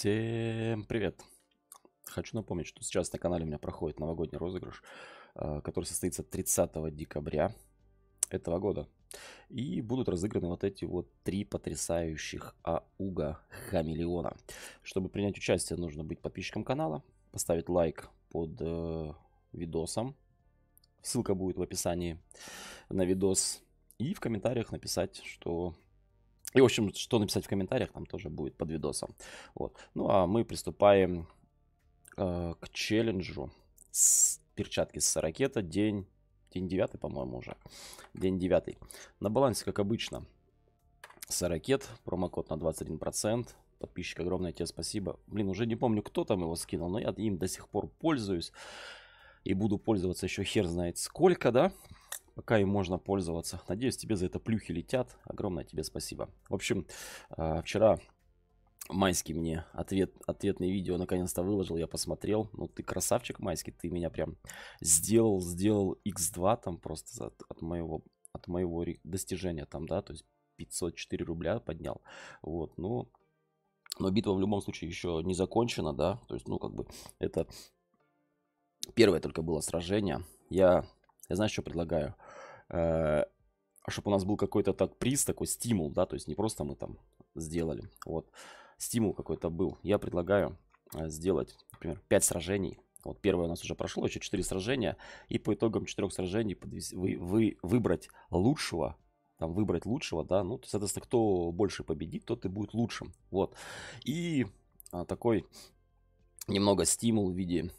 Всем привет! Хочу напомнить, что сейчас на канале у меня проходит новогодний розыгрыш, э, который состоится 30 декабря этого года. И будут разыграны вот эти вот три потрясающих ауга хамелеона. Чтобы принять участие, нужно быть подписчиком канала, поставить лайк под э, видосом. Ссылка будет в описании на видос. И в комментариях написать, что и, в общем, что написать в комментариях, там тоже будет под видосом. Вот. Ну, а мы приступаем э, к челленджу. С перчатки с ракета. День, день 9, по-моему, уже. День 9. На балансе, как обычно, сорокет. Промокод на 21%. Подписчик, огромное тебе спасибо. Блин, уже не помню, кто там его скинул, но я им до сих пор пользуюсь. И буду пользоваться еще хер знает сколько, да? пока им можно пользоваться. Надеюсь, тебе за это плюхи летят. Огромное тебе спасибо. В общем, а, вчера Майский мне ответ, ответное видео наконец-то выложил, я посмотрел. Ну, ты красавчик, Майский, ты меня прям сделал, сделал x2 там просто от, от моего от моего достижения там, да, то есть 504 рубля поднял. Вот, ну, но битва в любом случае еще не закончена, да, то есть, ну, как бы, это первое только было сражение. Я, я знаю, что предлагаю. Э, чтобы у нас был какой-то так приз, такой стимул, да, то есть не просто мы там сделали, вот, стимул какой-то был. Я предлагаю э, сделать, например, 5 сражений. Вот первое у нас уже прошло, еще 4 сражения, и по итогам 4 сражений подвес... вы, вы, выбрать лучшего, там, выбрать лучшего, да, ну, соответственно, кто больше победит, тот и будет лучшим, вот. И а, такой немного стимул в виде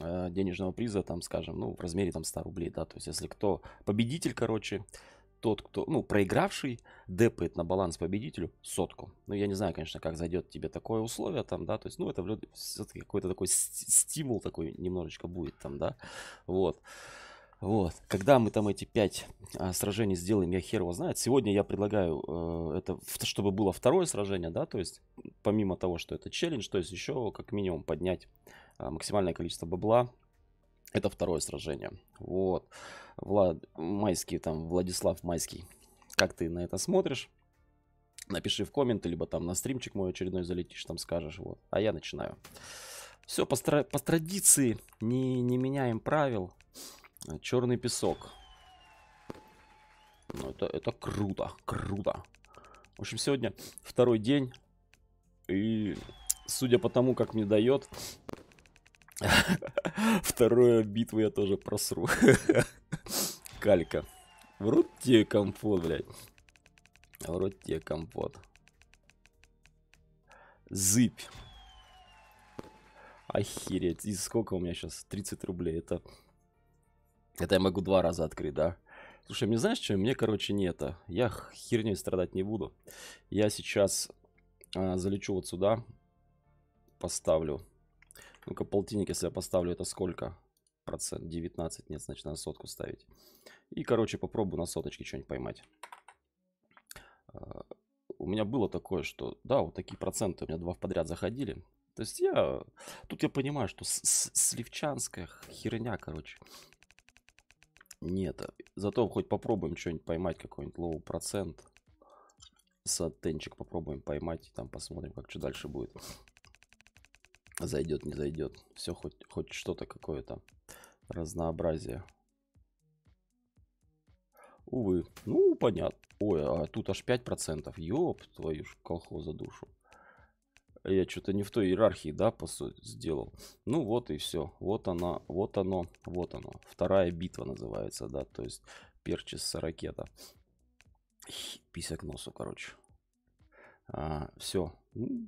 Э, денежного приза, там, скажем, ну, в размере там 100 рублей, да, то есть если кто победитель, короче, тот, кто, ну, проигравший, депает на баланс победителю сотку. Ну, я не знаю, конечно, как зайдет тебе такое условие там, да, то есть, ну, это все-таки какой-то такой стимул такой немножечко будет там, да, вот. Вот. Вот. Когда мы там эти пять а, сражений сделаем, я хер его знает. Сегодня я предлагаю э, это, чтобы было второе сражение, да, то есть помимо того, что это челлендж, то есть еще как минимум поднять а, максимальное количество бабла. Это второе сражение. Вот. Влад Майский, там, Владислав Майский. Как ты на это смотришь? Напиши в комменты, либо там на стримчик мой очередной залетишь, там скажешь. Вот. А я начинаю. Все по, по традиции, не, не меняем правил. Э, Черный песок. Ну, это, это круто, круто. В общем, сегодня второй день. И судя по тому, как мне дает, вторую битву я тоже просру. Калька. В рот тебе компот, блядь. рот тебе компот. Зыбь. Охереть. И сколько у меня сейчас? 30 рублей. Это это я могу два раза открыть, да? Слушай, мне знаешь, что мне, короче, не это. Я херней страдать не буду. Я сейчас а, залечу вот сюда. Поставлю. Ну-ка, полтинник, если я поставлю, это сколько? Процент 19, нет, значит, на сотку ставить. И, короче, попробую на соточке что-нибудь поймать. А, у меня было такое, что, да, вот такие проценты у меня два в подряд заходили. То есть я... Тут я понимаю, что с -с сливчанская херня, короче. Нет, а, зато хоть попробуем что-нибудь поймать, какой-нибудь лоу процент. Сатенчик попробуем поймать, и там посмотрим, как что дальше будет. Зайдет, не зайдет. Все, хоть, хоть что-то какое-то разнообразие. Увы. Ну, понятно. Ой, а тут аж 5%. Ёб твою ж колхоза душу я что-то не в той иерархии, да, по сути, сделал. Ну вот и все. Вот она, вот оно, вот оно. Вторая битва называется, да, то есть перчис ракета. Писяк носу, короче. А, все.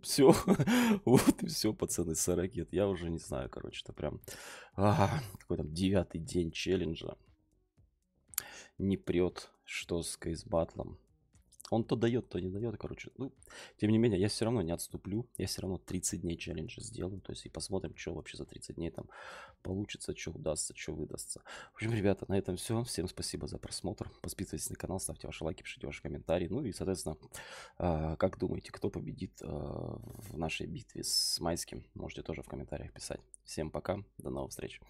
Все. вот и все, пацаны, с ракет. Я уже не знаю, короче, это прям... А, какой там девятый день челленджа. Не прет, что с кейс батлом. Он то дает, то не дает, короче. Ну, тем не менее, я все равно не отступлю. Я все равно 30 дней челленджа сделаю. То есть и посмотрим, что вообще за 30 дней там получится, что удастся, что выдастся. В общем, ребята, на этом все. Всем спасибо за просмотр. Подписывайтесь на канал, ставьте ваши лайки, пишите ваши комментарии. Ну и, соответственно, а, как думаете, кто победит а, в нашей битве с Майским? Можете тоже в комментариях писать. Всем пока, до новых встреч.